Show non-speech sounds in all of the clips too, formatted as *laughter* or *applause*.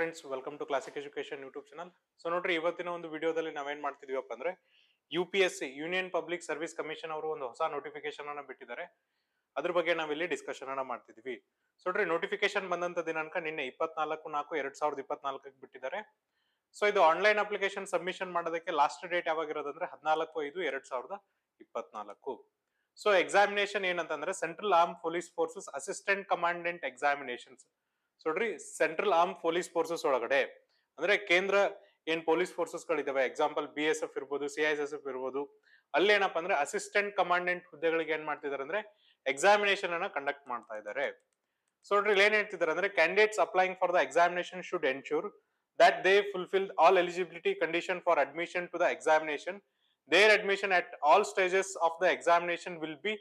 Friends welcome to classic education YouTube channel so ನೋಡ್ರಿ ಇವತ್ತಿನ ಒಂದು ವಿಡಿಯೋದಲ್ಲಿ ನಾವೇನ್ ಮಾಡ್ತಿದೀವಪ್ಪ ಅಂದ್ರೆ U P S C Union Public Service Commission ಅವರು ಒಂದು ಹೊಸ ನೋಟಿಫಿಕೇಶನ್ ಅನ್ನ ಬಿಟ್ಟಿದ್ದಾರೆ ಅದ್ರ ಬಗ್ಗೆ ನಾವಿಲ್ಲಿ ಡಿಸ್ಕಶನ್ ಅನ್ನ ಮಾಡ್ತಿದ್ವಿ ಸೊ ನೋಡ್ರಿ ನೋಟಿಫಿಕೇಶನ್ ಬಂದಂತ ದಿನಾಂಕ ನಿನ್ನೆ ಇಪ್ಪತ್ನಾಲ್ಕು ನಾಲ್ಕು ಎರಡ್ ಸಾವಿರದ ಇಪ್ಪತ್ನಾಲ್ಕ ಬಿಟ್ಟಿದ್ದಾರೆ ಸೊ ಇದು ಆನ್ಲೈನ್ ಅಪ್ಲಿಕೇಶನ್ ಸಬ್ಮಿಷನ್ ಮಾಡೋದಕ್ಕೆ ಲಾಸ್ಟ್ ಡೇಟ್ ಯಾವಾಗಿರೋದಂದ್ರೆ ಹದಿನಾಲ್ಕು ಐದು ಎರಡ್ ಸಾವಿರದ ಇಪ್ಪತ್ನಾಲ್ಕು ಸೊ ಎಕ್ಸಾಮಿನೇಷನ್ ಏನಂತಂದ್ರೆ central arm police forces assistant commandant examinations ನೋಡ್ರಿ ಸೆಂಟ್ರಲ್ ಆರ್ಮ್ ಪೊಲೀಸ್ ಫೋರ್ಸಸ್ ಒಳಗಡೆ ಅಂದ್ರೆ ಕೇಂದ್ರ ಏನ್ ಪೊಲೀಸ್ ಫೋರ್ಸಸ್ ಗಳಿದಾವೆ ಎಕ್ಸಾಂಪಲ್ ಬಿ ಎಸ್ ಎಫ್ ಇರ್ಬೋದು ಸಿ ಎಸ್ ಎಫ್ ಇರ್ಬೋದು ಅಲ್ಲಿ ಏನಪ್ಪಾ ಅಂದ್ರೆ ಅಸಿಸ್ಟೆಂಟ್ ಕಮಾಂಡೆಂಟ್ ಹುದ್ದೆಗಳಿಗೆ ಏನ್ ಮಾಡ್ತಿದ್ದಾರೆ ಅಂದ್ರೆ ಎಕ್ಸಾಮಿನೇಷನ್ ಅನ್ನ ಕಂಡಕ್ಟ್ ಮಾಡ್ತಾ ಇದ್ದಾರೆ ಸೊ ನೋಡ್ರಿ ಏನ್ ಹೇಳ್ತಿದಾರೆ ಅಂದ್ರೆ candidates applying for the examination should ensure that they fulfil all eligibility condition for admission to the examination their admission at all stages of the examination will be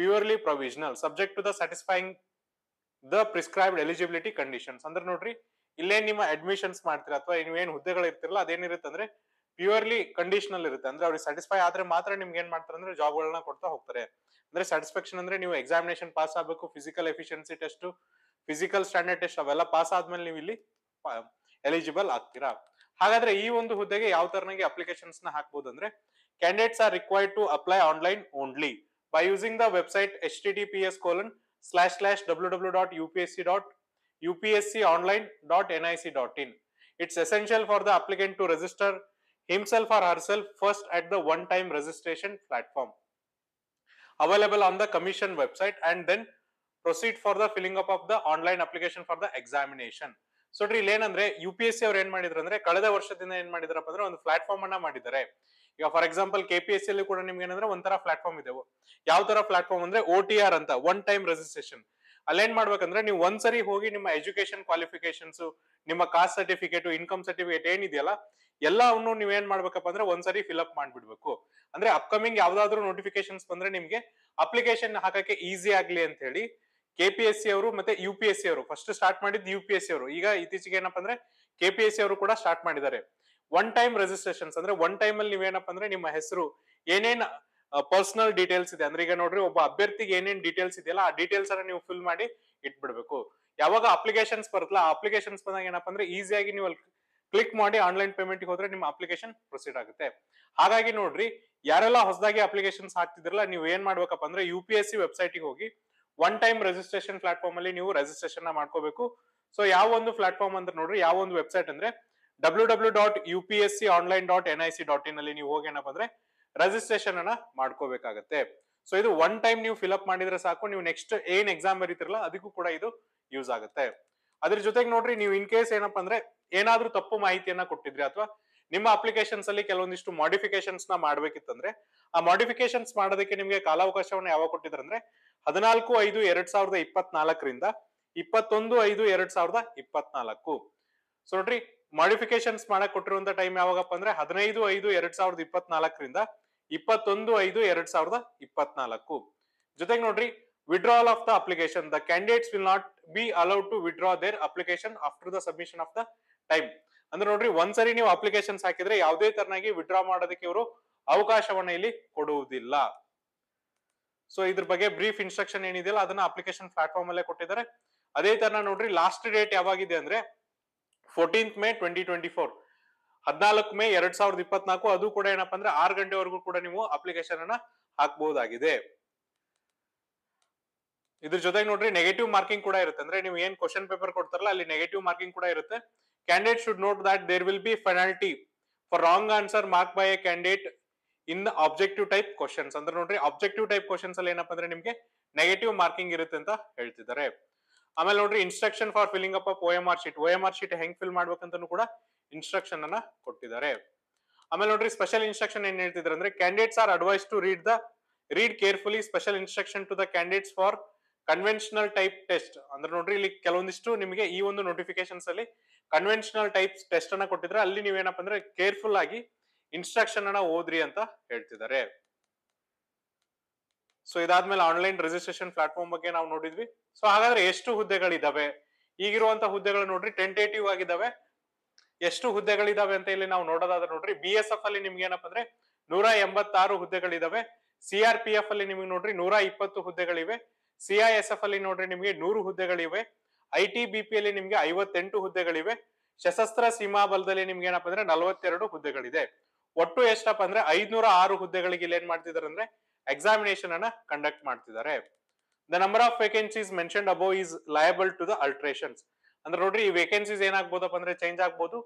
purely provisional subject to the satisfying the prescribed eligibility conditions ಅಂದ್ರೆ ನೋಡ್ರಿ ಇಲ್ಲೇ ನಿಮ್ಮ admissions ಮಾಡ್ತೀರಾ ಅಥವಾ ನೀವೇನು ಹುದ್ದೆಗಳು ಇರ್ತಿರಲ್ಲ ಅದೇನಿರುತ್ತೆ ಅಂದ್ರೆ purely conditional ಇರುತ್ತೆ ಅಂದ್ರೆ ಅವ್ರಿಗೆ ಸ್ಯಾಟಿಸ್ಫೈ ಆದ್ರೆ ಮಾತ್ರ ನಿಮ್ಗೆ ಏನ್ ಮಾಡ್ತಾರೆ ಅಂದ್ರೆ ಜಾಬ್ಗಳನ್ನ ಕೊಡ್ತಾ ಹೋಗ್ತಾರೆ ಅಂದ್ರೆ ಸ್ಯಾಟಿಸ್ಫ್ಯಾಕ್ಷನ್ ಅಂದ್ರೆ ನೀವು ಎಕ್ಸಾಮಿನೇಷನ್ ಪಾಸ್ ಆಗಬೇಕು physical efficiency test physical standard test ಅವೆಲ್ಲ ಪಾಸ್ ಆದ್ಮೇಲೆ ನೀವು ಇಲ್ಲಿ ಎಲಿಜಿಬಲ್ ಆಗ್ತೀರಾ ಹಾಗಾದ್ರೆ ಈ ಒಂದು ಹುದ್ದೆಗೆ ಯಾವ ತರನಾಗಿ ಅಪ್ಲಿಕೇಶನ್ಸ್ ನ ಹಾಕ್ಬಹುದು ಅಂದ್ರೆ candidates are required to apply online only by using the website H T T P S colon slash slash www.upsc.upsconline.nic.in. It's essential for the applicant to register himself or herself first at the one-time registration platform available on the commission website and then proceed for the filling up of the online application for the examination. So ಇಲ್ಲೇನಂದ್ರೆ U P S C ಅವ್ರು ಏನ್ ಮಾಡಿದ್ರು ಅಂದ್ರೆ ಕಳೆದ ವರ್ಷದಿಂದ ಏನ್ ಮಾಡಿದಾರಪ್ಪ ಅಂದ್ರೆ ಒಂದು ಪ್ಲಾಟ್ಫಾರ್ಮ್ ಅನ್ನ ಮಾಡಿದ್ದಾರೆ ಈಗ ಫಾರ್ ಎಕ್ಸಾಂಪಲ್ ಕೆಪಿಎಸ್ ಅಲ್ಲಿ ಕೂಡ ನಿಮ್ಗೆ ಏನಂದ್ರೆ ಒಂಥರ ಪ್ಲಾಟ್ಫಾರ್ಮ್ ಇದೆ ಯಾವ ತರ ಪ್ಲಾಟ್ಫಾರ್ಮ್ ಅಂದ್ರೆ ಓ ಟಿ ಆರ್ ಅಂತ ಒನ್ ಟೈಮ್ ರಿಜಿಸ್ಟ್ರೇಷನ್ ಏನ್ ಮಾಡ್ಬೇಕಂದ್ರೆ ನೀವು ಒಂದ್ಸರಿ ಹೋಗಿ ನಿಮ್ಮ ಎಜುಕೇಶನ್ ಕ್ವಾಲಿಫಿಕೇಶನ್ಸ್ ನಿಮ್ಮ ಕಾಸ್ಟ್ ಸರ್ಟಿಫಿಕೇಟ್ ಇನ್ಕಮ್ ಸರ್ಟಿಫಿಕೇಟ್ ಏನಿದೆಯಲ್ಲ ಎಲ್ಲವನ್ನು ಏನ್ ಮಾಡ್ಬೇಕಪ್ಪ ಅಂದ್ರೆ ಒಂದ್ಸರಿ ಫಿಲ್ಅಪ್ ಮಾಡ್ಬಿಡ್ಬೇಕು ಅಂದ್ರೆ ಅಪ್ಕಮಿಂಗ್ ಯಾವ್ದಾದ್ರು ನೋಟಿಫಿಕೇಶನ್ಸ್ ಬಂದ್ರೆ ನಿಮ್ಗೆ ಅಪ್ಲಿಕೇಶನ್ ಹಾಕಕ್ಕೆ ಈಸಿ ಆಗ್ಲಿ ಅಂತ ಹೇಳಿ ಕೆ ಪಿ ಎಸ್ ಸಿ ಅವರು ಮತ್ತೆ ಯು ಪಿ ಎಸ್ ಸಿ ಅವರು ಫಸ್ಟ್ ಸ್ಟಾರ್ಟ್ ಮಾಡಿದ್ ಯು ಪಿ ಎಸ್ ಸಿ ಅವರು ಈಗ ಇತ್ತೀಚೆಗೆ ಏನಪ್ಪ ಅಂದ್ರೆ ಕೆ ಪಿ ಎಸ್ ಸಿ ಅವರು ಕೂಡ ಸ್ಟಾರ್ಟ್ ಮಾಡಿದ್ದಾರೆ ಒನ್ ಟೈಮ್ ರೆಜಿಸ್ಟ್ರೇಷನ್ಸ್ ಅಂದ್ರೆ ಒನ್ ಟೈಮ್ ಅಲ್ಲಿ ನೀವೇನಪ್ಪ ಅಂದ್ರೆ ನಿಮ್ಮ ಹೆಸರು ಏನೇನ್ ಪರ್ಸನಲ್ ಡೀಟೇಲ್ಸ್ ಇದೆ ಅಂದ್ರೆ ಈಗ ನೋಡ್ರಿ ಒಬ್ಬ ಅಭ್ಯರ್ಥಿಗೆ ಏನೇನ್ ಡೀಟೇಲ್ಸ್ ಇದೆಯಲ್ಲ ಆ ಡೀಟೇಲ್ಸ್ ಅನ್ನ ನೀವು ಫಿಲ್ ಮಾಡಿ ಇಟ್ಬಿಡ್ಬೇಕು ಯಾವಾಗ ಅಪ್ಲಿಕೇಶನ್ಸ್ ಬರುತ್ತಲ್ಲ ಆ ಅಪ್ಲಿಕೇಶನ್ಸ್ ಬಂದಾಗ ಏನಪ್ಪ ಅಂದ್ರೆ ಈಸಿಯಾಗಿ ನೀವು ಅಲ್ಲಿ ಕ್ಲಿಕ್ ಮಾಡಿ ಆನ್ಲೈನ್ ಪೇಮೆಂಟ್ ಹೋದ್ರೆ ನಿಮ್ಮ ಅಪ್ಲಿಕೇಶನ್ ಪ್ರೊಸೀಡ್ ಆಗುತ್ತೆ ಹಾಗಾಗಿ ನೋಡ್ರಿ ಯಾರೆಲ್ಲ ಹೊಸದಾಗಿ ಅಪ್ಲಿಕೇಶನ್ಸ್ ಹಾಕ್ತಿದ್ರಲ್ಲ ನೀವು ಏನ್ ಮಾಡ್ಬೇಕಪ್ಪ ಅಂದ್ರೆ ಯು ಪಿ ಎಸ್ ಸಿ ವೆಬ್ಸೈಟಿಗೆ ಹೋಗಿ ಒನ್ ಟೈಮ್ ರಿಜಿಸ್ಟ್ರೇಷನ್ ಪ್ಲಾಟ್ಫಾರ್ಮ್ ಅಲ್ಲಿ ನೀವು ರೆಜಿಸ್ಟ್ರೇಷನ್ ಮಾಡ್ಕೋಬೇಕು ಸೊ ಯಾವ ಒಂದು ಪ್ಲಾಟ್ಫಾರ್ಮ್ ಅಂದ್ರೆ ನೋಡ್ರಿ ಯಾವ ಒಂದು ವೆಬ್ಸೈಟ್ ಅಂದ್ರೆ W W dot U P S C online dot N I C dot in ಅಲ್ಲಿ ನೀವು ಹೋಗಿ ಏನಪ್ಪ ಅಂದ್ರೆ ರಜಿಸ್ಟ್ರೇಷನ್ ಅನ್ನ ಮಾಡ್ಕೋಬೇಕಾಗತ್ತೆ ಸೊ ಇದು ಒನ್ ಟೈಮ್ ನೀವು ಅಪ್ ಮಾಡಿದ್ರೆ ಸಾಕು ನೀವು ನೆಕ್ಸ್ಟ್ ಏನ್ ಎಕ್ಸಾಮ್ ಬರೀತಿರಲ್ಲ ಅದಕ್ಕೂ ಕೂಡ ಇದು ಯೂಸ್ ಆಗುತ್ತೆ ಅದ್ರ ಜೊತೆಗೆ ನೋಡ್ರಿ ನೀವು ಇನ್ ಕೇಸ್ ಏನಪ್ಪ ಅಂದ್ರೆ ಏನಾದ್ರೂ ತಪ್ಪು ಮಾಹಿತಿಯನ್ನ ಕೊಟ್ಟಿದ್ರಿ ಅಥವಾ ನಿಮ್ಮ ಅಪ್ಲಿಕೇಶನ್ಸ್ ಅಲ್ಲಿ ಕೆಲವೊಂದಿಷ್ಟು ಮಾಡಿಫಿಕೇಶನ್ಸ್ ನ ಮಾಡ್ಬೇಕಿತ್ತಂದ್ರೆ ಆ ಮಾಡಿಫಿಕೇಶನ್ಸ್ ಮಾಡೋದಕ್ಕೆ ನಿಮಗೆ ಕಾಲಾವಕಾಶವನ್ನು ಯಾವಾಗ ಕೊಟ್ಟಿದ್ರಂದ್ರೆ ಹದಿನಾಲ್ಕು ಐದು ಎರಡ್ ಸಾವಿರದ ಇಪ್ಪತ್ನಾಲ್ಕರಿಂದ ಇಪ್ಪತ್ತೊಂದು ಐದು ಎರಡ್ ಸಾವಿರದ ಇಪ್ಪತ್ನಾಲ್ಕು ಸೊ ನೋಡ್ರಿ ಮಾಡಿಫಿಕೇಶನ್ಸ್ ಮಾಡಕ್ ಕೊಟ್ಟಿರುವಂತ ಟೈಮ್ ಯಾವಾಗಪ್ಪ ಅಂದ್ರೆ ಹದಿನೈದು ಐದು ಎರಡ್ ಸಾವಿರದ ಇಪ್ಪತ್ನಾಲ್ಕರಿಂದ ಇಪ್ಪತ್ತೊಂದು ಐದು ಎರಡ್ ಸಾವಿರದ ಇಪ್ಪತ್ನಾಲ್ಕು ಜೊತೆಗೆ ನೋಡ್ರಿ withdrawal of the application the candidates will not be allowed to withdraw their application after the submission of the time ಅಂದ್ರೆ ನೋಡ್ರಿ ಒಂದ್ಸರಿ ನೀವು ಅಪ್ಲಿಕೇಶನ್ಸ್ ಹಾಕಿದ್ರೆ ಯಾವುದೇ ತರನಾಗಿ ವಿಡ್ರಾ ಮಾಡೋದಕ್ಕೆ ಇವರು ಅವಕಾಶವನ್ನ ಇಲ್ಲಿ ಕೊಡುವುದಿಲ್ಲ ಸೊ ಇದ್ರ ಬಗ್ಗೆ ಬ್ರೀಫ್ ಇನ್ಸ್ಟ್ರಕ್ಷನ್ ಏನಿದೆಯಲ್ಲ ಅದನ್ನ ಅಪ್ಲಿಕೇಶನ್ ಪ್ಲಾಟ್ಫಾರ್ಮ್ ಅಲ್ಲೇ ಕೊಟ್ಟಿದ್ದಾರೆ ಅದೇ ತರ ನೋಡ್ರಿ ಲಾಸ್ಟ್ ಡೇಟ್ ಯಾವಾಗಿದೆ ಅಂದ್ರೆ fourteenth May twenty twenty four ಹದಿನಾಲ್ಕು ಮೇ ಎರಡ್ ಸಾವಿರದ ಇಪ್ಪತ್ನಾಲ್ಕು ಅದು ಕೂಡ ಏನಪ್ಪ ಅಂದ್ರೆ ಆರು ಗಂಟೆವರೆಗೂ ಕೂಡ ನೀವು ಅಪ್ಲಿಕೇಶನ್ ಅನ್ನ ಹಾಕಬಹುದಾಗಿದೆ ಇದ್ರ ಜೊತೆಗೆ ನೋಡ್ರಿ ನೆಗೆಟಿವ್ ಮಾರ್ಕಿಂಗ್ ಕೂಡ ಇರುತ್ತೆ ಅಂದ್ರೆ ನೀವು ಏನ್ ಕ್ವಶನ್ ಪೇಪರ್ ಕೊಡ್ತಾರಲ್ಲ ಅಲ್ಲಿ ನೆಗೆಟಿವ್ ಮಾರ್ಕಿಂಗ್ ಕೂಡ ಇರುತ್ತೆ candidate should note that there will be penalty for wrong answer mark by a candidate in objective type questions ಅಂದ್ರೆ ನೋಡ್ರಿ ಆಬ್ಜೆಕ್ಟಿವ್ ಟೈಪ್ ಕ್ವಶನ್ಸ್ ಅಲ್ಲಿ ಏನಪ್ಪ ಅಂದ್ರೆ ನಿಮ್ಗೆ ನೆಗೆಟಿವ್ ಮಾರ್ಕಿಂಗ್ ಇರುತ್ತೆ ಅಂತ ಹೇಳ್ತಿದ್ದಾರೆ ಆಮೇಲೆ ನೋಡ್ರಿ instruction for filling up O M R sheet O M R sheet ಹೆಂಗ್ ಫಿಲ್ ಮಾಡ್ಬೇಕಂತನು ಕೂಡ ಇನ್ಸ್ಟ್ರಕ್ಷನ್ ಅನ್ನ ಕೊಟ್ಟಿದ್ದಾರೆ ಆಮೇಲೆ ನೋಡ್ರಿ ಸ್ಪೆಷಲ್ ಇನ್ಸ್ಟ್ರಕ್ಷನ್ ಏನ್ ಹೇಳ್ತಿದ್ರೆ ಅಂದ್ರೆ candidates are advise to read the read carefully special instruction to the candidates for conventional type test ಅಂದ್ರೆ ನೋಡ್ರಿ ಇಲ್ಲಿ ಕೆಲವೊಂದಿಷ್ಟು ನಿಮಗೆ ಈ ಒಂದು ನೋಟಿಫಿಕೇಶನ್ಸ್ ಅಲ್ಲಿ ಕನ್ವೆನ್ಷನಲ್ ಟೈಪ್ ಟೆಸ್ಟ್ ಅನ್ನ ಕೊಟ್ಟಿದ್ರೆ ಅಲ್ಲಿ ನೀವೇನಪ್ಪ ಅಂದ್ರೆ ಕೇರ್ಫುಲ್ ಆಗಿ ಇನ್ಸ್ಟ್ರಕ್ಷನ್ ಅನ್ನ ಓದ್ರಿ ಅಂತ ಹೇಳ್ತಿದ್ದಾರೆ ಸೊ ಇದಾದ್ಮೇಲೆ ಆನ್ಲೈನ್ ರಿಜಿಸ್ಟ್ರೇಷನ್ ಪ್ಲಾಟ್ಫಾರ್ಮ್ ಬಗ್ಗೆ ನಾವು ನೋಡಿದ್ವಿ ಸೊ ಹಾಗಾದ್ರೆ ಎಷ್ಟು ಹುದ್ದೆಗಳಿದಾವೆ ಈಗಿರುವಂತಹ ಹುದ್ದೆಗಳು ನೋಡ್ರಿ ಟೆಂಟೇಟಿವ್ ಆಗಿದಾವೆ ಎಷ್ಟು ಹುದ್ದೆಗಳಿದಾವೆ ಅಂತ ಇಲ್ಲಿ ನಾವು ನೋಡೋದಾದ್ರೆ ನೋಡ್ರಿ ಬಿ ಎಸ್ ಎಫ್ ಅಲ್ಲಿ ನಿಮ್ಗೆ ಏನಪ್ಪಾ ಅಂದ್ರೆ ನೂರ ಎಂಬತ್ತಾರು ಹುದ್ದೆಗಳಿದಾವೆ ಸಿ ಆರ್ ಪಿ ಎಫ್ ಅಲ್ಲಿ ನಿಮ್ಗೆ ನೋಡ್ರಿ ನೂರ ಇಪ್ಪತ್ತು ಹುದ್ದೆಗಳಿವೆ ಸಿ ಐ ಎಸ್ ಎಫ್ ಅಲ್ಲಿ ನೋಡ್ರಿ ನಿಮ್ಗೆ ನೂರು ಹುದ್ದೆಗಳಿವೆ ಐ ಟಿ ಬಿ ಪಿ ಅಲ್ಲಿ ನಿಮ್ಗೆ ಐವತ್ತೆಂಟು ಹುದ್ದೆಗಳಿವೆ ಸಶಸ್ತ್ರ ಸೀಮಾ ಬಲದಲ್ಲಿ ನಿಮ್ಗೆ ಏನಪ್ಪ ಅಂದ್ರೆ ನಲವತ್ತೆರಡು ಹುದ್ದೆಗಳಿದೆ ಒಟ್ಟು ಎಷ್ಟಪ್ಪ ಅಂದ್ರೆ ಐದ್ನೂರ ಆರು ಹುದ್ದೆಗಳಿಗೆ ಇಲ್ಲಿ ಏನ್ ಮಾಡ್ತಿದಾರೆ ಅಂದ್ರೆ ಎಕ್ಸಾಮಿನೇಷನ್ ಅನ್ನ ಕಂಡಕ್ಟ್ ಮಾಡ್ತಿದ್ದಾರೆ the number of vacancies mentioned above is liable to the alterations ಅಂದ್ರೆ ನೋಡ್ರಿ ಈ ವೇಕೆನ್ಸೀಸ್ ಏನಾಗ್ಬೋದಪ್ಪ ಅಂದ್ರೆ ಚೇಂಜ್ ಆಗ್ಬೋದು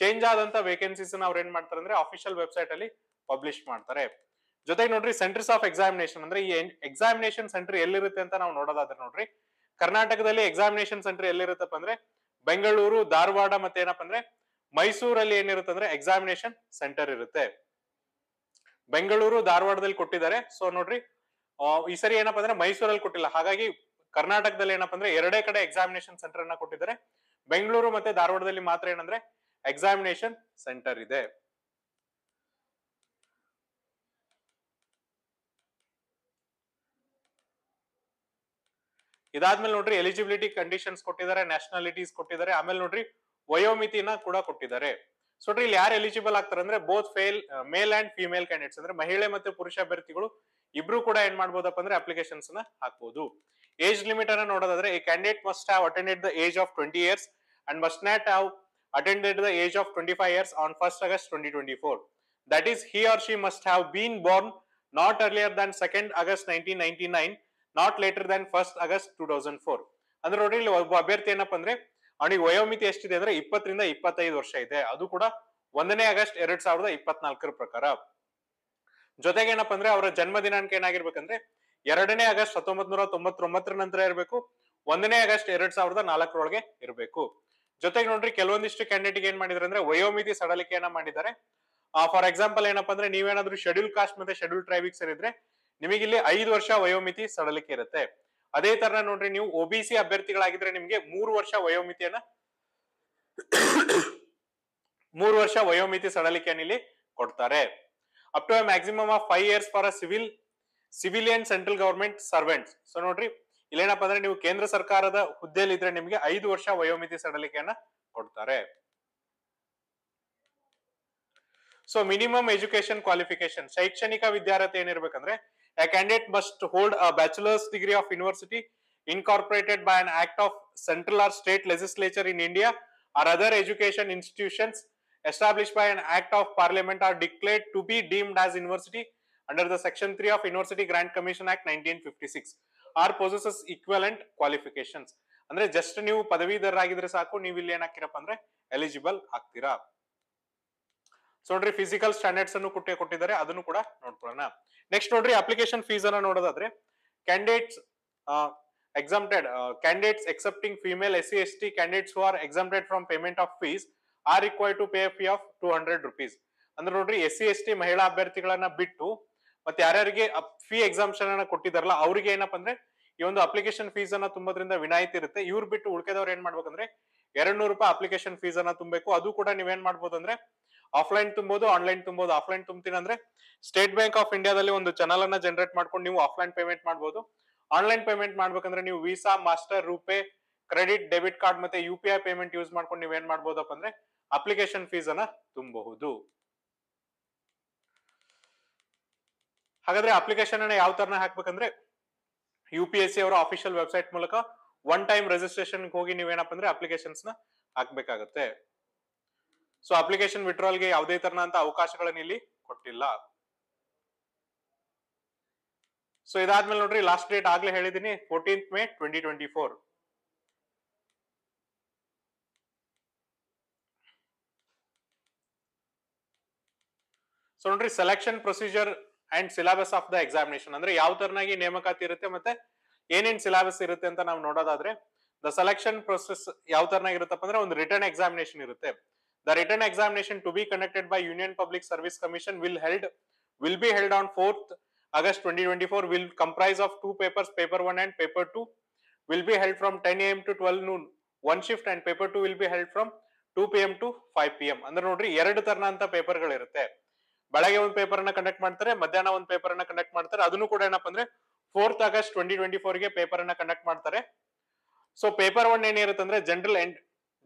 ಚೇಂಜ್ ಆದಂತ ವೇಕೆನ್ಸೀಸ್ ಅವ್ರು ಏನ್ ಮಾಡ್ತಾರೆ ಅಂದ್ರೆ ಅಫಿಷಿಯಲ್ ವೆಬ್ಸೈಟ್ ಅಲ್ಲಿ ಪಬ್ಲಿಷ್ ಮಾಡ್ತಾರೆ ಜೊತೆಗೆ ನೋಡ್ರಿ ಸೆಂಟರ್ಸ್ ಆಫ್ ಎಕ್ಸಾಮಿನೇಷನ್ ಅಂದ್ರೆ ಈ ಎಕ್ಸಾಮಿನೇಷನ್ ಸೆಂಟರ್ ಎಲ್ಲಿರುತ್ತೆ ಅಂತ ನಾವು ನೋಡೋದಾದ್ರೆ ನೋಡ್ರಿ ಕರ್ನಾಟಕದಲ್ಲಿ ಎಕ್ಸಾಮಿನೇಷನ್ ಸೆಂಟರ್ ಎಲ್ಲಿರುತ್ತಪ್ಪ ಅಂದ್ರೆ ಬೆಂಗಳೂರು ಧಾರವಾಡ ಮತ್ತೆ ಏನಪ್ಪ ಅಂದ್ರೆ ಮೈಸೂರಲ್ಲಿ ಏನಿರುತ್ತೆ ಅಂದ್ರೆ ಎಕ್ಸಾಮಿನೇಷನ್ ಸೆಂಟರ್ ಇರುತ್ತೆ ಬೆಂಗಳೂರು ಧಾರವಾಡದಲ್ಲಿ ಕೊಟ್ಟಿದ್ದಾರೆ ಸೊ ನೋಡ್ರಿ ಈ ಸರಿ ಏನಪ್ಪಾ ಅಂದ್ರೆ ಮೈಸೂರಲ್ಲಿ ಕೊಟ್ಟಿಲ್ಲ ಹಾಗಾಗಿ ಕರ್ನಾಟಕದಲ್ಲಿ ಏನಪ್ಪಾ ಅಂದ್ರೆ ಎರಡೇ ಕಡೆ ಎಕ್ಸಾಮಿನೇಷನ್ ಸೆಂಟರ್ ಅನ್ನ ಕೊಟ್ಟಿದ್ದಾರೆ ಬೆಂಗಳೂರು ಮತ್ತೆ ಧಾರವಾಡದಲ್ಲಿ ಮಾತ್ರ ಏನಂದ್ರೆ ಎಕ್ಸಾಮಿನೇಷನ್ ಸೆಂಟರ್ ಇದೆ ಇದಾದ್ಮೇಲೆ ನೋಡ್ರಿ ಎಲಿಜಿಬಿಲಿಟಿ ಕಂಡೀಷನ್ಸ್ ಕೊಟ್ಟಿದ್ದಾರೆ ನ್ಯಾಷನಾಲಿಟೀಸ್ ಕೊಟ್ಟಿದ್ದಾರೆ ಆಮೇಲೆ ನೋಡ್ರಿ ವಯೋಮಿತಿನ ಕೂಡ ಕೊಟ್ಟಿದ್ದಾರೆ ಸೊ ಇಲ್ಲಿ ಯಾರು ಎಲಿಜಿಬಲ್ ಆಗ್ತಾರೆ ಅಂದ್ರೆ both fail male and female candidates ಅಂದ್ರೆ ಮಹಿಳೆ ಮತ್ತು ಪುರುಷ ಅಭ್ಯರ್ಥಿಗಳು ಇಬ್ರು ಕೂಡ ಏನ್ ಮಾಡ್ಬೋದಪ್ಪ ಅಂದ್ರೆ ಅಪ್ಲಿಕೇಶನ್ಸ್ ನ ಹಾಕಬಹುದು ಏಜ್ ಲಿಮಿಟ್ ಅನ್ನ ನೋಡೋದಾದ್ರೆ ಈ candidate must have attended the age of twenty years and must not have attended the age of twenty five years on first August twenty twenty four that is he or she must have been born not earlier than second August nineteen ninety nine not later than first August two thousand four ಅಂದ್ರೆ ನೋಡಿ ಇಲ್ಲಿ ಒಬ್ಬ ಅಭ್ಯರ್ಥಿ ಏನಪ್ಪ ಅಂದ್ರೆ ಅವನಿಗೆ ವಯೋಮಿತಿ ಎಷ್ಟಿದೆ ಅಂದ್ರೆ ಇಪ್ಪತ್ತರಿಂದ ಇಪ್ಪತ್ತೈದು ವರ್ಷ ಇದೆ ಅದು ಕೂಡ ಒಂದನೇ ಆಗಸ್ಟ್ ಎರಡ್ ಸಾವಿರದ ಇಪ್ಪತ್ನಾಲ್ಕರ ಪ್ರಕಾರ ಜೊತೆಗೆ ಏನಪ್ಪಾ ಅಂದ್ರೆ ಅವರ ಜನ್ಮ ದಿನಾಂಕ ಏನಾಗಿರ್ಬೇಕಂದ್ರೆ ಎರಡನೇ ಆಗಸ್ಟ್ ಹತ್ತೊಂಬತ್ ನೂರ ತೊಂಬತ್ತೊಂಬತ್ತರ ನಂತರ ಇರಬೇಕು ಒಂದನೇ ಆಗಸ್ಟ್ ಎರಡ್ ಸಾವಿರದ ನಾಲ್ಕರೊಳಗೆ ಇರಬೇಕು ಜೊತೆಗೆ ನೋಡ್ರಿ ಕೆಲವೊಂದಿಷ್ಟು ಕ್ಯಾಂಡಿಡೇಟ್ ಏನ್ ಮಾಡಿದ್ರೆ ಅಂದ್ರೆ ವಯೋಮಿತಿ ಸಡಲಿಕೆಯನ್ನ ಮಾಡಿದ್ದಾರೆ ಫಾರ್ ಎಕ್ಸಾಂಪಲ್ ಏನಪ್ಪಾ ಅಂದ್ರೆ ನೀವೇನಾದ್ರೂ ಶೆಡ್ಯೂಲ್ ಕಾಸ್ಟ್ ಮತ್ತೆ ಶೆಡ್ಯೂಲ್ ಟ್ರೈಬಿಗ್ ಸೇರಿದ್ರೆ ನಿಮಗೆ ಇಲ್ಲಿ ಐದು ವರ್ಷ ವಯೋಮಿತಿ ಸಡಲಿಕೆ ಇರುತ್ತೆ ಅದೇ ತರ ನೋಡ್ರಿ ನೀವು ಒಬಿಸಿ ಅಭ್ಯರ್ಥಿಗಳಾಗಿದ್ರೆ ನಿಮ್ಗೆ ಮೂರು ವರ್ಷ ವಯೋಮಿತಿಯನ್ನ *coughs* ಮೂರು ವರ್ಷ ವಯೋಮಿತಿ ಸಡಲಿಕೆಯನ್ನ ಇಲ್ಲಿ ಕೊಡ್ತಾರೆ up to a maximum of five years for a civil civilian central government servants so ನೋಡ್ರಿ ಇಲ್ಲೇನಪ್ಪ ಅಂದ್ರೆ ನೀವು ಕೇಂದ್ರ ಸರ್ಕಾರದ ಹುದ್ದೆಯಲ್ಲಿ ಇದ್ರೆ ನಿಮಗೆ ಐದು ವರ್ಷ ವಯೋಮಿತಿ ಸಡಲಿಕೆಯನ್ನ ಕೊಡ್ತಾರೆ ಸೊ ಮಿನಿಮಮ್ ಎಜುಕೇಶನ್ ಕ್ವಾಲಿಫಿಕೇಶನ್ ಶೈಕ್ಷಣಿಕ ವಿದ್ಯಾರ್ಥಿ ಏನಿರ್ಬೇಕಂದ್ರೆ a candidate must hold a bachelors degree of university incorporated by an act of central or state legislature in India or other education institutions established by an act of parliament are declared to be deemed as university under the section 3 of University Grant Commission Act 1956 or possesses equivalent qualifications. ಅಂದ್ರೆ just ನೀವು ಪದವೀಧರರಾಗಿದ್ರೆ ಸಾಕು ನೀವು ಇಲ್ಲಿ ಏನಾಕಿರಪ್ಪ ಅಂದ್ರೆ eligible ಆಗ್ತೀರಾ so ನೋಡ್ರಿ physical standards ಅನ್ನು ಕುಟ್ಟಿ ಕೊಟ್ಟಿದ್ದಾರೆ ಅದನ್ನು ಕೂಡ ನೋಡ್ಕೊಳ್ಳೋಣ ನೆಕ್ಸ್ಟ್ ನೋಡ್ರಿ ಅಪ್ಲಿಕೇಶನ್ ಫೀಸ್ ಅನ್ನ ನೋಡೋದಾದ್ರೆ candidates exempted candidates excepting female S C S T candidates who are exempted from payment of fees are equal to pay fee of two hundred rupees ಅಂದ್ರೆ ನೋಡ್ರಿ ಎಸ್ ಸಿ ಎಸ್ ಟಿ ಮಹಿಳಾ ಅಭ್ಯರ್ಥಿಗಳನ್ನ ಬಿಟ್ಟು ಮತ್ತೆ ಯಾರ್ಯಾರಿಗೆ fee exemption ಅನ್ನ ಕೊಟ್ಟಿದಾರಲ್ಲ ಅವ್ರಿಗೆ ಏನಪ್ಪ ಅಂದ್ರೆ ಈ ಒಂದು ಅಪ್ಲಿಕೇಶನ್ ಫೀಸ್ ಅನ್ನ ತುಂಬೋದ್ರಿಂದ ವಿನಾಯಿತಿ ಇರುತ್ತೆ ಇವ್ರು ಬಿಟ್ಟು ಉಳ್ಕೆದವ್ರು ಏನ್ ಮಾಡ್ಬೇಕಂದ್ರೆ ಎರಡ್ ನೂರು ರೂಪಾಯಿ ಅಪ್ಲಿಕೇಶನ್ ಫೀಸ್ ಅನ್ನ ತುಂಬಬೇಕು ಅದು ಕೂಡ ನೀವೇನ್ ಮಾಡ್ಬೋದು ಅಂದ್ರೆ ಆಫ್ಲೈನ್ ತುಂಬೋದು ಆನ್ಲೈನ್ ತುಂಬೋದು ಆಫ್ಲೈನ್ ತುಂಬ್ತೀನಿ ಅಂದ್ರೆ ಸ್ಟೇಟ್ ಬ್ಯಾಂಕ್ ಆಫ್ ಇಂಡಿಯಾದಲ್ಲಿ ಒಂದು ಚಾನಲ್ ಅನ್ನ ಜನರೇಟ್ ಮಾಡ್ಕೊಂಡು ನೀವು ಆಫ್ಲೈನ್ ಪೇಮೆಂಟ್ ಮಾಡ್ಬೋದು ಆನ್ಲೈನ್ ಪೇಮೆಂಟ್ ಮಾಡ್ಬೇಕಂದ್ರೆ ನೀವು Visa Master RuPay credit debit card ಮತ್ತೆ U P I payment use ಮಾಡ್ಕೊಂಡು ನೀವೇನ್ ಮಾಡ್ಬೋದಪ್ಪ ಅಂದ್ರೆ ಅಪ್ಲಿಕೇಶನ್ ಫೀಸ್ ಅನ್ನ ತುಂಬಬಹುದು ಹಾಗಾದ್ರೆ ಅಪ್ಲಿಕೇಶನ್ ಅನ್ನ ಯಾವ ತರನ ಹಾಕ್ಬೇಕಂದ್ರೆ ಯು ಪಿ ಎಸ್ ಸಿ ಅವರ ಅಫಿಷಿಯಲ್ ವೆಬ್ಸೈಟ್ ಮೂಲಕ ಒನ್ ಟೈಮ್ ರಿಜಿಸ್ಟ್ರೇಷನ್ ಹೋಗಿ ನೀವೇನಪ್ಪ ಅಂದ್ರೆ ಅಪ್ಲಿಕೇಶನ್ಸ್ ನ ಹಾಕ್ಬೇಕಾಗತ್ತೆ ಸೊ ಅಪ್ಲಿಕೇಶನ್ ಗೆ ಯಾವುದೇ ಅಂತ ಅವಕಾಶಗಳನ್ನ ಇಲ್ಲಿ ಕೊಟ್ಟಿಲ್ಲ ಸೊ ಇದಾದ್ಮೇಲೆ ನೋಡ್ರಿ ಲಾಸ್ಟ್ ಡೇಟ್ ಆಗ್ಲೇ ಹೇಳಿದೀನಿ fourteenth May twenty twenty four so ನೋಡ್ರಿ selection procedure and syllabus of the examination ಅಂದ್ರೆ ಯಾವ ತರನಾಗಿ ನೇಮಕಾತಿ ಇರುತ್ತೆ ಮತ್ತೆ ಏನೇನ್ ಸಿಲಾಬಸ್ ಇರುತ್ತೆ ಅಂತ ನಾವು ನೋಡೋದಾದ್ರೆ ದ ಸೆಲೆಕ್ಷನ್ ಪ್ರೊಸೆಸ್ ಯಾವ ತರನಾಗಿ ಅಂದ್ರೆ ಒಂದು ರಿಟರ್ನ್ ಎಕ್ಸಾಮಿನೇಷನ್ ಇರುತ್ತೆ the return examination to be conducted by Union Public Service Commission will held will be held on fourth August twenty twenty four will comprise of two papers paper one and paper two will be held from ten A M to twelve noon one shift and paper two will be held from two P M to five P M ಅಂದ್ರೆ ನೋಡ್ರಿ ಎರಡು ತರನ ಅಂತ ಪೇಪರ್ಗಳಿರುತ್ತೆ ಬೆಳಗ್ಗೆ ಒಂದು paper ಅನ್ನ conduct ಮಾಡ್ತಾರೆ ಮಧ್ಯಾಹ್ನ ಒಂದು ಪೇಪರ್ ಅನ್ನ ಕಂಡಕ್ಟ್ ಮಾಡ್ತಾರೆ ಅದನ್ನು ಕೂಡ ಏನಪ್ಪಾ ಅಂದ್ರೆ fourth August twenty twenty four ಗೆ ಪೇಪರ್ ಅನ್ನ ಕಂಡಕ್ಟ್ ಮಾಡ್ತಾರೆ ಸೊ ಪೇಪರ್ ಒನ್ ಏನಿರುತ್ತೆ ಅಂದ್ರೆ general and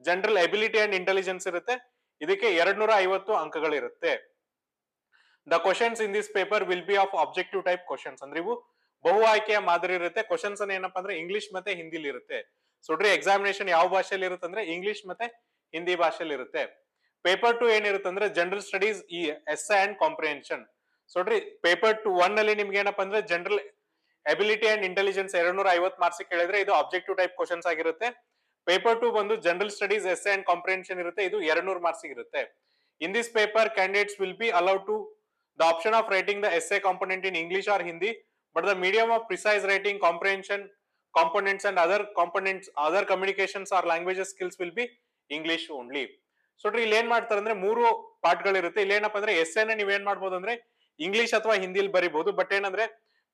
general ability and intelligence ಇರುತ್ತೆ ಇದಕ್ಕೆ ಎರಡ್ ನೂರ ಐವತ್ತು ಅಂಕಗಳಿರುತ್ತೆ the questions in this paper will be of objective type questions ಅಂದ್ರೆ ಇವು ಬಹು ಆಯ್ಕೆಯ ಮಾದರಿ ಇರುತ್ತೆ ಕ್ವಶನ್ಸ್ ಅನ್ನ ಏನಪ್ಪಾ ಅಂದ್ರೆ ಇಂಗ್ಲಿಷ್ ಮತ್ತೆ ಹಿಂದಿಲಿ ಇರುತ್ತೆ ಸೊಡ್ರಿ ಎಕ್ಸಾಮಿನೇಷನ್ ಯಾವ ಭಾಷೆಯಲ್ಲಿ ಇರುತ್ತೆ ಅಂದ್ರೆ ಇಂಗ್ಲಿಷ್ ಮತ್ತೆ ಹಿಂದಿ ಭಾಷೆಯಲ್ಲಿ ಇರುತ್ತೆ ಪೇಪರ್ ಟು ಏನಿರುತ್ತೆ ಅಂದ್ರೆ general studies essay and comprehension ನೋಡ್ರಿ ಪೇಪರ್ ಟು ಒನ್ ಅಲ್ಲಿ ನಿಮ್ಗೆ ಏನಪ್ಪಾ ಅಂದ್ರೆ ಜನರಲ್ ಎಬಿಲಿಟಿ ಅಂಡ್ ಇಂಟೆಲಿಜೆನ್ಸ್ ಎರಡ್ ನೂರ ಐವತ್ ಮಾರ್ಕ್ಸ್ ಕೇಳಿದ್ರೆ ಇದು ಆಬ್ಜೆಕ್ಟಿವ್ ಟೈಪ್ ಕ್ವಶನ್ಸ್ ಆಗಿರುತ್ತೆ ಪೇಪರ್ ಟು ಬಂದು general studies essay and comprehension ಇರುತ್ತೆ ಇದು ಎರಡ್ ನೂರು ಮಾರ್ಕ್ಸ್ ಇರುತ್ತೆ in this paper candidates will be allow to the option of writing the essay component in English or Hindi but the medium of precise writing comprehension components and other components other communications or languages skills will be English only so ಇಲ್ಲಿ ಏನ್ ಮಾಡ್ತಾರೆ ಅಂದ್ರೆ ಮೂರು ಪಾರ್ಟ್ಗಳಿರುತ್ತೆ ಇಲ್ಲಿ ಏನಪ್ಪ ಅಂದ್ರೆ S N ನೀವ್ ಏನ್ ಮಾಡ್ಬೋದು ಅಂದ್ರೆ ಇಂಗ್ಲಿಷ್ ಅಥವಾ ಹಿಂದಿಲಿ ಬರಿಬಹುದು ಬಟ್ ಏನಂದ್ರೆ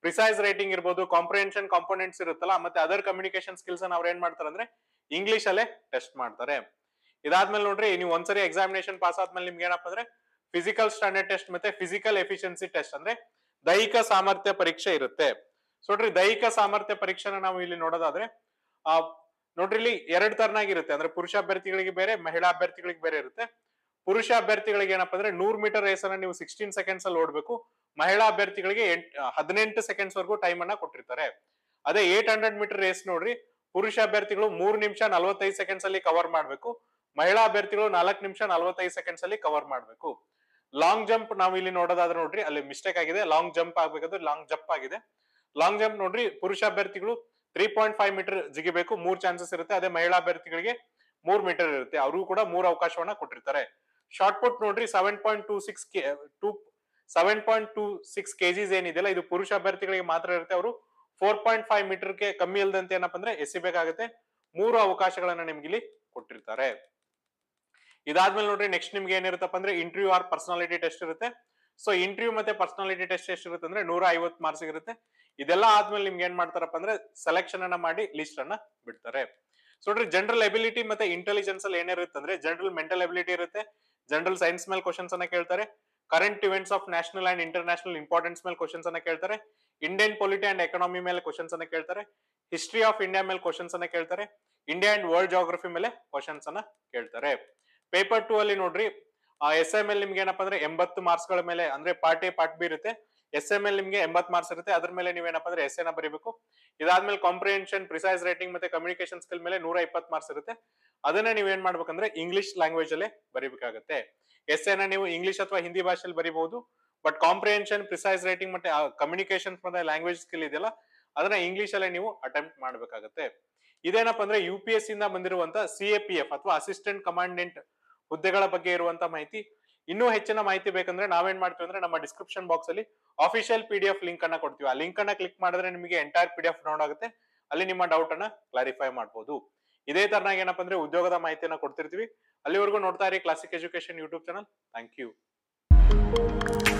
ಪ್ರಿಸೈಸ್ ರೈಟಿಂಗ್ ಇರ್ಬೋದು ಕಾಂಪ್ರಿಹೆನ್ಷನ್ ಕಾಂಪೋನೆಂಟ್ಸ್ ಇರುತ್ತಲ್ಲ ಮತ್ತೆ ಅದರ್ ಕಮ್ಯುನಿಕೇಶನ್ ಸ್ಕಿಲ್ಸ್ ಅನ್ನ ಅವ್ರು ಏನ್ ಮಾಡ್ತಾರೆ ಅಂದ್ರೆ ಇಂಗ್ಲಿಷ್ ಅಲ್ಲೇ ಟೆಸ್ಟ್ ಮಾಡ್ತಾರೆ ಇದಾದ್ಮೇಲೆ ನೋಡ್ರಿ ನೀವು ಒಂದ್ಸರಿ ಎಕ್ಸಾಮಿನೇಷನ್ ಪಾಸ್ ಆದ್ಮೇಲೆ ನಿಮ್ಗೆ ಏನಪ್ಪಾ ಅಂದ್ರೆ ಫಿಸಿಕಲ್ ಸ್ಟ್ಯಾಂಡರ್ಡ್ ಟೆಸ್ಟ್ ಮತ್ತೆ ಫಿಸಿಕಲ್ ಎಫಿಷಿಯನ್ಸಿ ಟೆಸ್ಟ್ ಅಂದ್ರೆ ದೈಹಿಕ ಸಾಮರ್ಥ್ಯ ಪರೀಕ್ಷೆ ಇರುತ್ತೆ ಸೊ ದೈಹಿಕ ಸಾಮರ್ಥ್ಯ ಪರೀಕ್ಷೆನ ನಾವು ಇಲ್ಲಿ ನೋಡೋದಾದ್ರೆ ನೋಡ್ರಿ ಇಲ್ಲಿ ಎರಡ್ ತರನಾಗಿರುತ್ತೆ ಅಂದ್ರೆ ಪುರುಷ ಅಭ್ಯರ್ಥಿಗಳಿಗೆ ಬೇರೆ ಮಹಿಳಾ ಅಭ್ಯರ್ಥಿಗಳಿಗೆ ಬೇರೆ ಇರುತ್ತೆ ಪುರುಷ ಅಭ್ಯರ್ಥಿಗಳಿಗೆ ಏನಪ್ಪಾ ಅಂದ್ರೆ ನೂರ್ ಮೀಟರ್ ರೇಸ್ ಅನ್ನ ನೀವು ಸಿಕ್ಸ್ಟೀನ್ ಸೆಕೆಂಡ್ಸ್ ಅಲ್ಲಿ ಓಡಬೇಕು ಮಹಿಳಾ ಅಭ್ಯರ್ಥಿಗಳಿಗೆ ಹದಿನೆಂಟು ಸೆಕೆಂಡ್ಸ್ ವರೆಗೂ ಟೈಮ್ ಅನ್ನ ಕೊಟ್ಟಿರ್ತಾರೆ ಅದೇ ಏಟ್ ಹಂಡ್ರೆಡ್ ಮೀಟರ್ ರೇಸ್ ನೋಡ್ರಿ ಪುರುಷ ಅಭ್ಯರ್ಥಿಗಳು ಮೂರ್ ನಿಮಿಷ ನಲ್ವತ್ತೈದು ಸೆಕೆಂಡ್ಸ್ ಅಲ್ಲಿ ಕವರ್ ಮಾಡ್ಬೇಕು ಮಹಿಳಾ ಅಭ್ಯರ್ಥಿಗಳು ನಾಲ್ಕು ನಿಮಿಷ ನಲ್ವತ್ತೈದು ಸೆಕೆಂಡ್ಸ್ ಅಲ್ಲಿ ಕವರ್ ಮಾಡ್ಬೇಕು ಲಾಂಗ್ ಜಂಪ್ ನಾವು ಇಲ್ಲಿ ನೋಡೋದಾದ್ರೆ ನೋಡ್ರಿ ಅಲ್ಲಿ ಮಿಸ್ಟೇಕ್ ಆಗಿದೆ ಲಾಂಗ್ ಜಂಪ್ ಆಗ್ಬೇಕಾದ್ರೆ ಲಾಂಗ್ ಜಂಪ್ ಆಗಿದೆ ಲಾಂಗ್ ಜಂಪ್ ನೋಡ್ರಿ ಪುರುಷ ಅಭ್ಯರ್ಥಿಗಳು ತ್ರೀ ಪಾಯಿಂಟ್ ಫೈವ್ ಮೀಟರ್ ಜಿಗಿಬೇಕು ಮೂರ್ ಚಾನ್ಸಸ್ ಇರುತ್ತೆ ಅದೇ ಮಹಿಳಾ ಅಭ್ಯರ್ಥಿಗಳಿಗೆ ಮೂರ್ ಮೀಟರ್ ಇರುತ್ತೆ ಅವರು ಕೂಡ ಮೂರ್ ಅವಕಾಶವನ್ನ ಕೊಟ್ಟಿರ್ತಾರೆ ಶಾರ್ಟ್ ಪುಟ್ ನೋಡ್ರಿ seven point two six two seven point two six KGs ಏನಿದೆಯಲ್ಲ ಇದು ಪುರುಷ ಅಭ್ಯರ್ಥಿಗಳಿಗೆ ಮಾತ್ರ ಇರುತ್ತೆ ಅವರು ಫೋರ್ ಪಾಯಿಂಟ್ ಫೈವ್ ಮೀಟರ್ಗೆ ಕಮ್ಮಿ ಇಲ್ಲದಂತೆ ಏನಪ್ಪ ಅಂದ್ರೆ ಎಸಿಬೇಕಾಗುತ್ತೆ ಮೂರು ಅವಕಾಶಗಳನ್ನ ನಿಮ್ಗೆ ಇಲ್ಲಿ ಕೊಟ್ಟಿರ್ತಾರೆ ಇದಾದ್ಮೇಲೆ ನೋಡ್ರಿ ನೆಕ್ಸ್ಟ್ ನಿಮ್ಗೆ ಏನಿರುತ್ತಪ್ಪ ಅಂದ್ರೆ ಇಂಟರ್ವ್ಯೂ ಆರ್ ಪರ್ಸನಾಲಿಟಿ ಟೆಸ್ಟ್ ಇರುತ್ತೆ ಸೊ ಇಂಟರ್ವ್ಯೂ ಮತ್ತೆ ಪರ್ಸನಾಲಿಟಿ ಟೆಸ್ಟ್ ಎಷ್ಟು ಇರುತ್ತೆ ಅಂದ್ರೆ ನೂರ ಐವತ್ತು ಮಾರ್ಕ್ಸ್ ಇರುತ್ತೆ ಇದೆಲ್ಲ ಆದ್ಮೇಲೆ ನಿಮ್ಗೆ ಏನ್ ಮಾಡ್ತಾರಪ್ಪ ಅಂದ್ರೆ ಸೆಲೆಕ್ಷನ್ ಅನ್ನ ಮಾಡಿ ಲಿಸ್ಟ್ ಅನ್ನ ಬಿಡ್ತಾರೆ ಸೊ ಜನರಲ್ ಎಬಿಲಿಟಿ ಮತ್ತೆ ಇಂಟೆಲಿಜೆನ್ಸ್ ಅಲ್ಲಿ ಏನಿರುತ್ತೆ ಅಂದ್ರೆ ಜನರಲ್ ಮೆಂಟಲ್ ಎಬಿಲಿಟಿ ಇರುತ್ತೆ ಜನರಲ್ ಸೈನ್ಸ್ ಮೇಲೆ ಕ್ವಶನ್ಸ್ ಅನ್ನ ಕೇಳ್ತಾರೆ current events of national and international importance ಮೇಲೆ ಕ್ವಶನ್ಸ್ ಅನ್ನ ಕೇಳ್ತಾರೆ ಇಂಡಿಯನ್ ಪೊಲಿಟಿ ಅಂಡ್ ಎಕನಾಮಿ ಮೇಲೆ ಕ್ವಶನ್ಸ್ ಅನ್ನ ಕೇಳ್ತಾರೆ ಹಿಸ್ಟ್ರಿ ಆಫ್ ಇಂಡಿಯಾ ಮೇಲೆ ಕ್ವಶನ್ಸ್ ಅನ್ನ ಕೇಳ್ತಾರೆ ಇಂಡಿಯಾ ಅಂಡ್ ವರ್ಲ್ಡ್ ಜೋಗ್ರಫಿ ಮೇಲೆ ಕ್ವಶನ್ಸ್ ಅನ್ನ ಕೇಳ್ತಾರೆ ಪೇಪರ್ ಟೂ ಅಲ್ಲಿ ನೋಡ್ರಿ ಎಸ್ ಐ ಮೇಲೆ ನಿಮ್ಗೆ ಏನಪ್ಪ ಅಂದ್ರೆ ಎಂಬತ್ತು ಮಾರ್ಕ್ಸ್ ಗಳ ಮೇಲೆ ಅಂದ್ರೆ ಪಾರ್ಟ್ ಎ ಪಾರ್ಟ್ ಬಿ ಇರುತ್ತೆ ಎಸ್ ಎಂ ಎಲ್ ನಿಮ್ಗೆ ಎಂಬತ್ ಮಾರ್ಕ್ಸ್ ಇರುತ್ತೆ ಅದ್ರ ಮೇಲೆ ನೀವು ಏನಪ್ಪಾ ಅಂದ್ರೆ ಎಸ್ ಎನ ಬರೀಬೇಕು ಇದಾದ್ಮೇಲೆ ಕಾಂಪ್ರಿಹೆನ್ಷನ್ ಪ್ರಿಸೈಸ್ ರೈಟಿಂಗ್ ಮತ್ತೆ ಕಮ್ಯುನಿಕೇಶನ್ ಸ್ಕಿಲ್ ಮೇಲೆ ನೂರ ಇಪ್ಪತ್ ಮಾರ್ಕ್ಸ್ ಇರುತ್ತೆ ಅದನ್ನ ಏನ್ ಮಾಡ್ಬೇಕಂದ್ರೆ ಇಂಗ್ಲಿಷ್ ಲ್ಯಾಂಗ್ವೇಜ್ ಅಲ್ಲೇ ಬರೀಬೇಕಾಗುತ್ತೆ ಎಸ್ ಎನ ನೀವು ಇಂಗ್ಲಿಷ್ ಅಥವಾ ಹಿಂದಿ ಭಾಷೆಯಲ್ಲಿ ಬರಿಬಹುದು ಬಟ್ ಕಾಂಪ್ರಿಹೆನ್ಷನ್ ಪ್ರಿಸೈಸ್ ರೈಟಿಂಗ್ ಮತ್ತೆ ಕಮ್ಯುನಿಕೇಶನ್ ಮತ್ತೆ ಲ್ಯಾಂಗ್ವೇಜ್ ಸ್ಕಿಲ್ ಇದೆಯಲ್ಲ ಅದನ್ನ ಇಂಗ್ಲಿಷ್ ಅಲ್ಲೇ ನೀವು ಅಟೆಂಪ್ಟ್ ಮಾಡಬೇಕಾಗುತ್ತೆ ಇದೇನಪ್ಪ ಅಂದ್ರೆ ಯು ಪಿ ಎಸ್ ಇಂದ ಬಂದಿರುವಂತ ಸಿ ಎ ಪಿ ಎಫ್ ಅಥವಾ ಅಸಿಸ್ಟೆಂಟ್ ಕಮಾಂಡೆಂಟ್ ಹುದ್ದೆಗಳ ಬಗ್ಗೆ ಇರುವಂತ ಮಾಹಿತಿ ಇನ್ನೂ ಹೆಚ್ಚಿನ ಮಾಹಿತಿ ಬೇಕಂದ್ರೆ ನಾವೇನ್ ಮಾಡ್ತೀವಿ ಅಂದ್ರೆ ನಮ್ಮ ಡಿಸ್ಕ್ರಿಪ್ಷನ್ ಬಾಕ್ಸ್ ಅಲ್ಲಿ official P D F link ಅನ್ನ ಕೊಡ್ತೀವಿ ಆ ಲಿಂಕ್ ಅನ್ನ ಕ್ಲಿಕ್ ಮಾಡಿದ್ರೆ ನಿಮಗೆ entire P D F down ಆಗುತ್ತೆ ಅಲ್ಲಿ ನಿಮ್ಮ ಡೌಟ್ ಅನ್ನ ಕ್ಲಾರಿಫೈ ಮಾಡಬಹುದು ಇದೇ ತರನಾಗಿ ಏನಪ್ಪ ಅಂದ್ರೆ ಉದ್ಯೋಗದ ಮಾಹಿತಿಯನ್ನ ಕೊಡ್ತಿರ್ತೀವಿ ಅಲ್ಲಿವರೆಗೂ ನೋಡ್ತಾ ಇರಿ classic education YouTube channel thank you